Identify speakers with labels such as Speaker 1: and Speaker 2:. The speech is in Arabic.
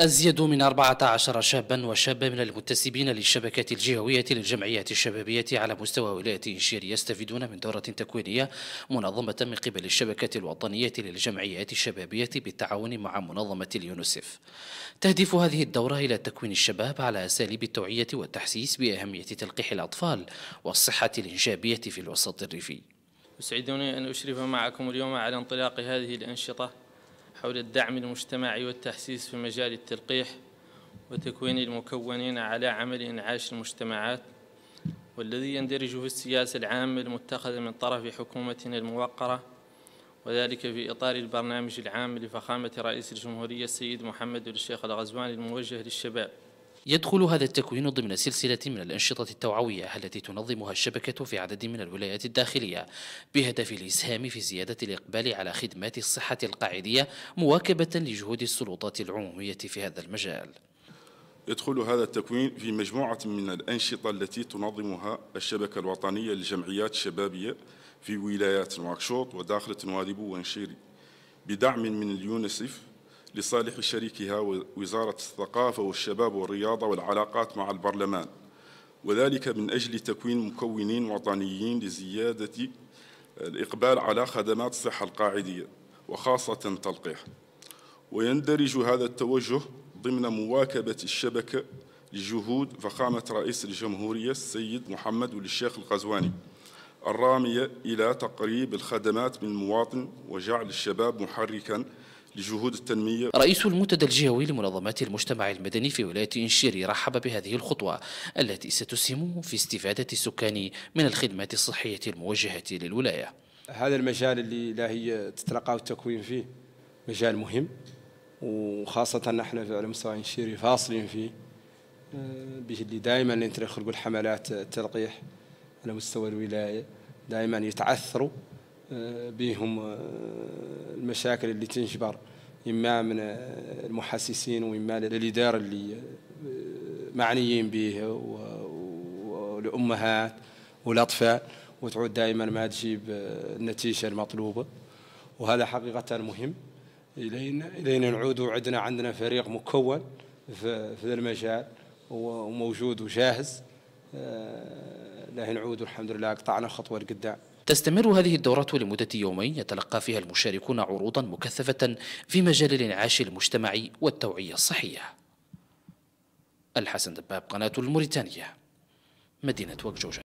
Speaker 1: أزيد من 14 شابا وشابة من المنتسبين للشبكة الجهوية للجمعيات الشبابية على مستوى ولاية إنشير يستفيدون من دورة تكوينية منظمة من قبل الشبكة الوطنية للجمعيات الشبابية بالتعاون مع منظمة اليونسف تهدف هذه الدورة إلى تكوين الشباب على أساليب التوعية والتحسيس بأهمية تلقيح الأطفال والصحة الإنجابية في الوسط الريفي
Speaker 2: يسعدني أن أشرف معكم اليوم على انطلاق هذه الأنشطة حول الدعم المجتمعي والتحسيس في مجال التلقيح وتكوين المكونين على عمل إنعاش المجتمعات والذي يندرج في السياسة العامة المتخذة من طرف حكومتنا الموقرة وذلك في إطار البرنامج العام لفخامة رئيس الجمهورية السيد محمد الشيخ الغزواني الموجه للشباب
Speaker 1: يدخل هذا التكوين ضمن سلسلة من الأنشطة التوعوية التي تنظمها الشبكة في عدد من الولايات الداخلية بهدف الإسهام في زيادة الإقبال على خدمات الصحة القاعدية مواكبة لجهود السلطات العمومية
Speaker 3: في هذا المجال يدخل هذا التكوين في مجموعة من الأنشطة التي تنظمها الشبكة الوطنية للجمعيات الشبابية في ولايات نواكشوط وداخلة تنوادب ونشيري بدعم من اليونسيف لصالح شريكها وزارة الثقافة والشباب والرياضة والعلاقات مع البرلمان وذلك من أجل تكوين مكونين وطنيين لزيادة الإقبال على خدمات الصحة القاعدية وخاصة تلقيح ويندرج هذا التوجه ضمن مواكبة الشبكة لجهود فخامة رئيس الجمهورية السيد محمد والشيخ القزواني الرامية إلى تقريب الخدمات من المواطن وجعل الشباب محركاً لجهود التنمية رئيس
Speaker 1: المنتدى الجهوي لمنظمات المجتمع المدني في ولاية إنشيري رحب بهذه الخطوة التي ستسهم في
Speaker 4: استفادة السكان
Speaker 1: من الخدمات الصحية الموجهة للولاية
Speaker 4: هذا المجال اللي لا هي تتلقاه التكوين فيه مجال مهم وخاصة نحن على مستوى إنشيري فاصلين فيه به آه، اللي دائما يخرجوا الحملات التلقيح على مستوى الولاية دائما يتعثروا بهم آه، المشاكل اللي تنجبر إما من آه، المحسسين وإما للإدارة اللي آه، معنيين به والأمهات والأطفال وتعود دائما ما تجيب النتيجة المطلوبة وهذا حقيقة مهم إلينا إلينا نعود وعدنا عندنا فريق مكون في هذا المجال وموجود وجاهز لا نعود الحمد لله قطعنا خطوة لقدام
Speaker 1: تستمر هذه الدورات لمدة يومين يتلقى فيها المشاركون عروضا مكثفة في مجال الانعاش المجتمعي والتوعية الصحية الحسن دباب قناة الموريتانية مدينة وكجوجة